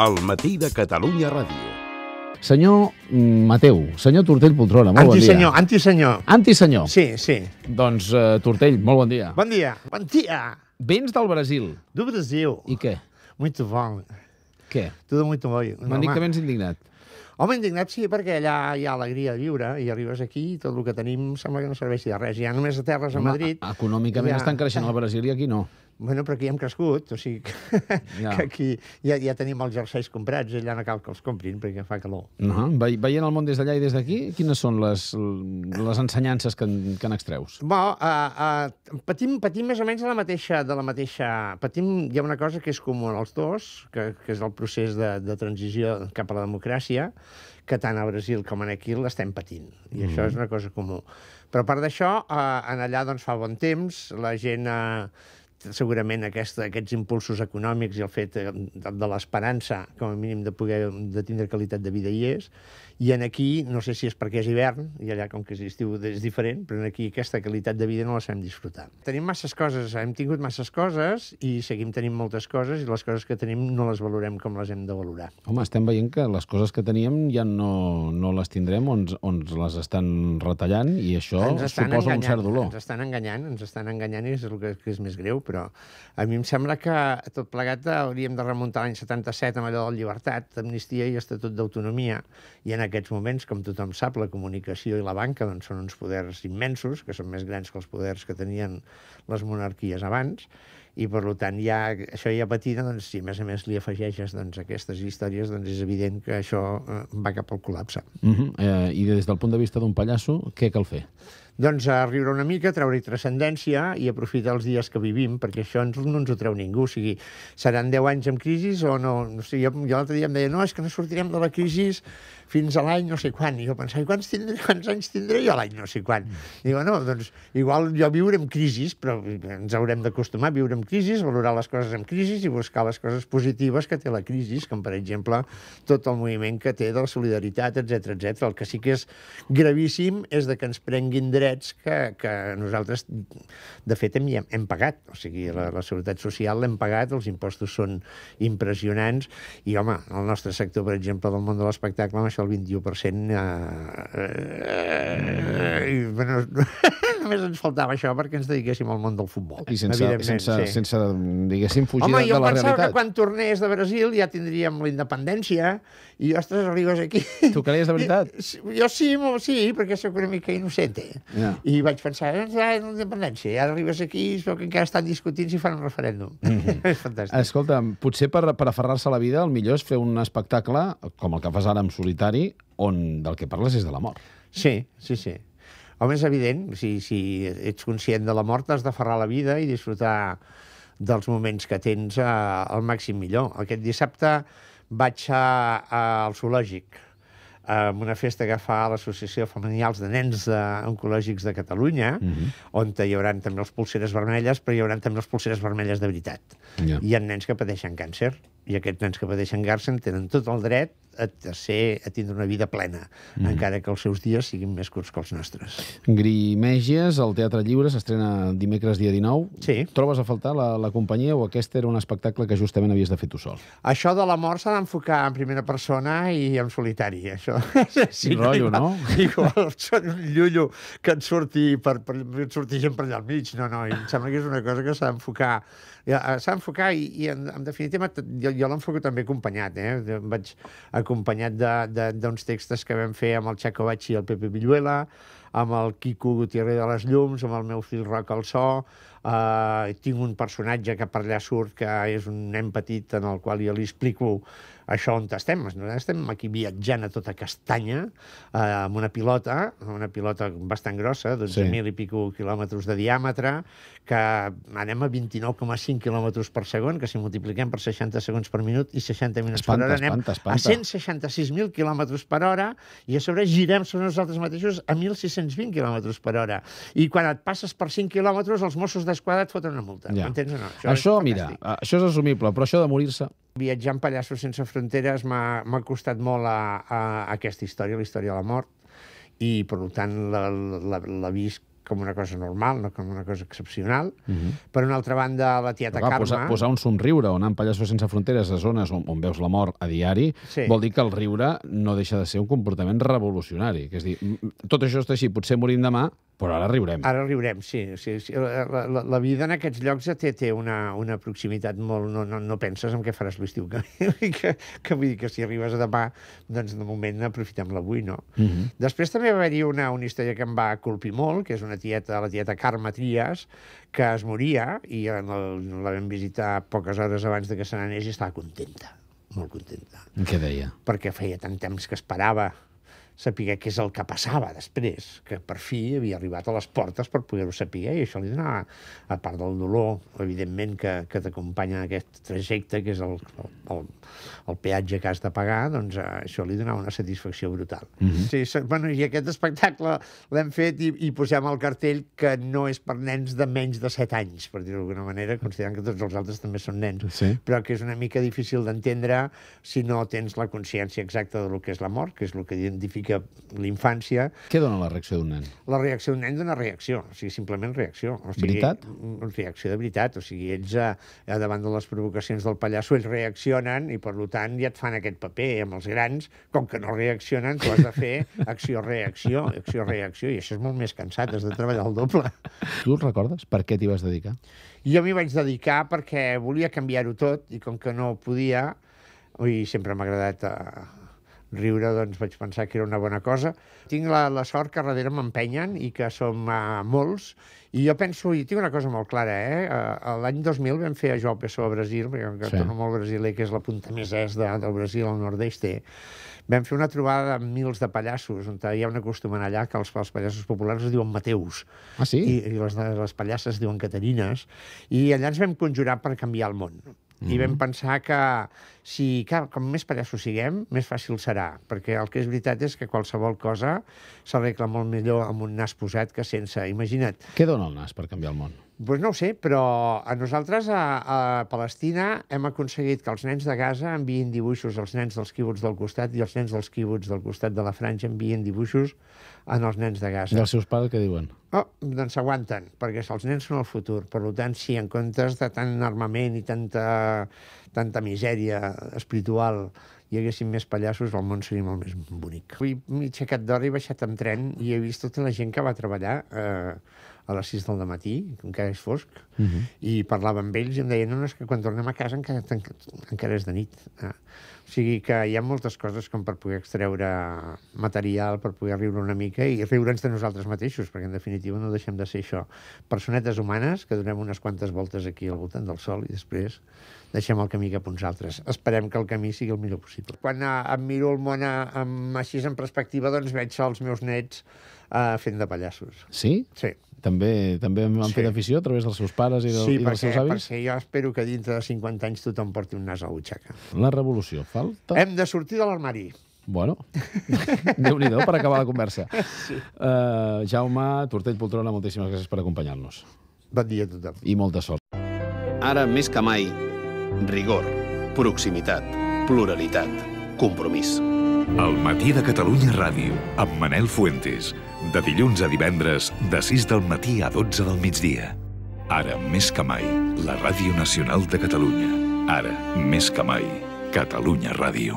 El matí de Catalunya Ràdio. Senyor mm, Mateu, senyor Tortell Poltrona, molt antisenyor, bon dia. Antisenyor, antisenyor. Antisenyor. Sí, sí. Doncs, uh, Tortell, molt bon dia. Bon dia, bon dia. Vens del Brasil. Do Brasil. I què? Muito bom. Què? Tudo muito bom. M'han dit que vens indignat. Home, indignat sí, perquè allà hi ha alegria de viure i arribes aquí i tot el que tenim sembla que no serveixi de res. Hi ha només terres a Madrid... Home, econòmicament ja... estan creixent al Brasil i aquí no. Bueno, però aquí hem crescut, o sigui que, ja. que aquí ja, ja tenim els jerseis comprats, allà no cal que els comprin perquè fa calor. uh -huh. Veient el món des d'allà i des d'aquí, quines són les, les ensenyances que, que n'extreus? Bé, uh, eh, uh, eh, patim, patim més o menys de la mateixa... De la mateixa patim, hi ha una cosa que és comú als dos, que, que és el procés de, de transició cap a la democràcia, que tant a Brasil com aquí l'estem patint. I mm. això és una cosa comú. Però a part d'això, eh, en allà doncs, fa bon temps, la gent... Eh, segurament aquesta, aquests impulsos econòmics i el fet de, eh, de l'esperança, com a mínim, de poder de tindre qualitat de vida hi és, i en aquí, no sé si és perquè és hivern, i allà com que és estiu és diferent, però en aquí aquesta qualitat de vida no la sabem disfrutar. Tenim masses coses, hem tingut masses coses i seguim tenint moltes coses i les coses que tenim no les valorem com les hem de valorar. Home, estem veient que les coses que teníem ja no, no les tindrem on, on les estan retallant i això suposa enganyant, un cert dolor. Ens estan enganyant, ens estan enganyant i és el que, que és més greu, però a mi em sembla que tot plegat hauríem de remuntar l'any 77 amb allò de la llibertat, amnistia i estatut d'autonomia, i en aquests moments, com tothom sap, la comunicació i la banca doncs, són uns poders immensos, que són més grans que els poders que tenien les monarquies abans, i per tant ja, això ja patina, doncs, si a més a més li afegeixes doncs, aquestes històries, doncs és evident que això eh, va cap al col·lapse. Uh -huh. eh, I des del punt de vista d'un pallasso, què cal fer? doncs a riure una mica, treure-hi transcendència i aprofitar els dies que vivim, perquè això ens, no ens ho treu ningú. O sigui, seran 10 anys amb crisi o no? O sigui, jo, jo l'altre dia em deia, no, és que no sortirem de la crisi fins a l'any no sé quan. I jo pensava, quants, tindré, quants anys tindré jo l'any no sé quan? Mm. I jo, no, doncs igual jo viurem crisis, però ens haurem d'acostumar a viure en crisis, valorar les coses en crisis i buscar les coses positives que té la crisi, com per exemple tot el moviment que té de la solidaritat, etc etc. El que sí que és gravíssim és de que ens prenguin dret drets que, que nosaltres, de fet, hem, hem pagat. O sigui, la, la Seguretat Social l'hem pagat, els impostos són impressionants, i, home, el nostre sector, per exemple, del món de l'espectacle, amb això el 21%... Eh, eh, eh, eh, bueno, només ens faltava això perquè ens dediquéssim al món del futbol. I sense, sense, sí. sense diguéssim, fugir Home, de, de la realitat. Home, jo pensava que quan tornés de Brasil ja tindríem la independència i, ostres, arribes aquí... Tu creies de veritat? Jo, jo sí, sí, perquè sóc una mica innocent. Yeah. I vaig pensar, eh, ja la independència, ja arribes aquí i que encara estan discutint si fan un referèndum. Mm -hmm. és fantàstic. Escolta, potser per, per aferrar-se a la vida el millor és fer un espectacle, com el que fas ara en solitari, on del que parles és de la mort. Sí, sí, sí. Home, és evident, si, si ets conscient de la mort, has d'aferrar la vida i disfrutar dels moments que tens eh, al màxim millor. Aquest dissabte vaig a, a, al zoològic amb una festa que fa l'Associació Femenials de Nens de, Oncològics de Catalunya, mm -hmm. on hi haurà també les pulseres vermelles, però hi haurà també les pulseres vermelles de veritat. Yeah. Hi ha nens que pateixen càncer i aquests nens que pateixen Garsen tenen tot el dret a, a, ser, a tindre una vida plena, mm. encara que els seus dies siguin més curts que els nostres. Grimeges, el Teatre Lliure, s'estrena dimecres dia 19. Sí. Trobes a faltar la, la companyia o aquest era un espectacle que justament havies de fer tu sol? Això de la mort s'ha d'enfocar en primera persona i en solitari, això. sí, sí rotllo, no? Igual, no? un llullo que et surti, per, per, et surti gent per allà al mig. No, no, em sembla que és una cosa que s'ha d'enfocar eh, s'ha d'enfocar i, i en, en definitiva jo jo l'enfoco també acompanyat, eh? Vaig acompanyat d'uns textos que vam fer amb el Xaco Batxi i el Pepe Villuela, amb el Quico Gutiérrez de les Llums, amb el meu fill Roc al so, eh, tinc un personatge que per allà surt, que és un nen petit en el qual jo li explico això on estem. Doncs nosaltres estem aquí viatjant a tota castanya eh, amb una pilota, una pilota bastant grossa, 12.000 sí. i pico quilòmetres de diàmetre, que anem a 29,5 quilòmetres per segon, que si multipliquem per 60 segons per minut i 60 minuts per hora, anem espanta, espanta. a 166.000 quilòmetres per hora i a sobre girem sobre nosaltres mateixos a 1.620 quilòmetres per hora. I quan et passes per 5 quilòmetres, els Mossos d'Esquadra et foten una multa. Ja. Entens o no? Això, això mira, això és assumible, però això de morir-se Viatjar amb Pallassos sense fronteres m'ha costat molt a, a aquesta història, la història de la mort, i, per tant, la, la, la visc com una cosa normal, no com una cosa excepcional. Uh mhm. -huh. Per una altra banda, la tieta clar, Carme... Posar, posar un somriure on amb Pallassos Sense Fronteres a zones on, on veus la mort a diari sí. vol dir que el riure no deixa de ser un comportament revolucionari. Que és dir, tot això està així, potser morim demà, però ara riurem. Ara riurem, sí. sí, sí. La, la, la vida en aquests llocs ja té, té una, una proximitat molt... No, no, no penses en què faràs l'estiu que, que, que vull dir que si arribes a demà, doncs de moment aprofitem l'avui, no? Uh mhm. -huh. Després també va haver-hi una, una història que em va colpir molt, que és una tieta, la tieta Carme Trias, que es moria i el, la vam visitar poques hores abans de que se n'anés i estava contenta, molt contenta. Què deia? Perquè feia tant temps que esperava saber què és el que passava després, que per fi havia arribat a les portes per poder-ho saber, i això li donava, a part del dolor, evidentment, que, que t'acompanya en aquest trajecte, que és el, el, el peatge que has de pagar, doncs eh, això li donava una satisfacció brutal. Mm -hmm. sí, bueno, I aquest espectacle l'hem fet i, i posem el cartell que no és per nens de menys de 7 anys, per dir-ho d'alguna manera, considerant que tots els altres també són nens, sí. però que és una mica difícil d'entendre si no tens la consciència exacta del que és la mort, que és el que identifica significa l'infància... Què dona la reacció d'un nen? La reacció d'un nen dona reacció, o sigui, simplement reacció. O sigui, veritat? Mm, reacció de veritat, o sigui, ells a, eh, a eh, davant de les provocacions del pallasso, ells reaccionen i per tant ja et fan aquest paper amb els grans, com que no reaccionen, tu has de fer acció-reacció, acció-reacció, i això és molt més cansat, has de treballar el doble. Tu et recordes per què t'hi vas dedicar? Jo m'hi vaig dedicar perquè volia canviar-ho tot i com que no podia, i sempre m'ha agradat eh, riure doncs, vaig pensar que era una bona cosa. Tinc la, la sort que darrere m'empenyen i que som uh, molts, i jo penso, i tinc una cosa molt clara, eh? Uh, L'any 2000 vam fer a Joao Pessoa a Brasil, perquè que sí. torno molt brasiler, que és la punta més est de, del Brasil, al nord-est, eh, vam fer una trobada amb mils de pallassos, on hi ha un acostumen allà que els, els pallassos populars es diuen Mateus, ah, sí? i, i les, les pallasses diuen Caterines, i allà ens vam conjurar per canviar el món, Mm -hmm. I vam mhm. pensar que, si, clar, com més pallassos siguem, més fàcil serà, perquè el que és veritat és que qualsevol cosa s'arregla molt millor amb un nas posat que sense. Imagina't. Què dona el nas per canviar el món? Pues no ho sé, però a nosaltres a, a Palestina hem aconseguit que els nens de Gaza envien dibuixos als nens dels quibuts del costat i els nens dels quibuts del costat de la franja envien dibuixos en els nens de Gaza. I els seus pares què diuen? Oh, doncs s'aguanten, perquè els nens són el futur. Per tant, si en comptes de tant armament i tanta, tanta misèria espiritual hi haguessin més pallassos, el món seria molt més bonic. Avui m'he aixecat d'hora i baixat amb tren i he vist tota la gent que va treballar eh, a les 6 del matí, encara és fosc, uh mhm. -huh. i parlava amb ells i em deien, no, no, és que quan tornem a casa encara, encara és de nit. Eh? O sigui que hi ha moltes coses com per poder extreure material, per poder riure una mica i riure'ns de nosaltres mateixos, perquè en definitiva no deixem de ser això. Personetes humanes que donem unes quantes voltes aquí al voltant del sol i després deixem el camí cap a uns altres. Esperem que el camí sigui el millor possible. Quan eh, em miro el món a, ah, a, així en perspectiva, doncs veig els meus nets eh, fent de pallassos. Sí? Sí. També, també m'han sí. fet afició a través dels seus pares i, del, sí, i dels seus avis? Sí, perquè jo espero que dintre de 50 anys tothom porti un nas a la butxaca. La revolució. Falta... Hem de sortir de l'armari. Bueno, déu nhi per acabar la conversa. Sí. Uh, Jaume, Tortell Poltrona, moltíssimes gràcies per acompanyar-nos. Bon dia a tothom. I molta sort. Ara, més que mai, rigor, proximitat, pluralitat, compromís. El matí de Catalunya Ràdio, amb Manel Fuentes. De dilluns a divendres, de 6 del matí a 12 del migdia. Ara, més que mai, la Ràdio Nacional de Catalunya. Ara, més que mai, Catalunya Ràdio.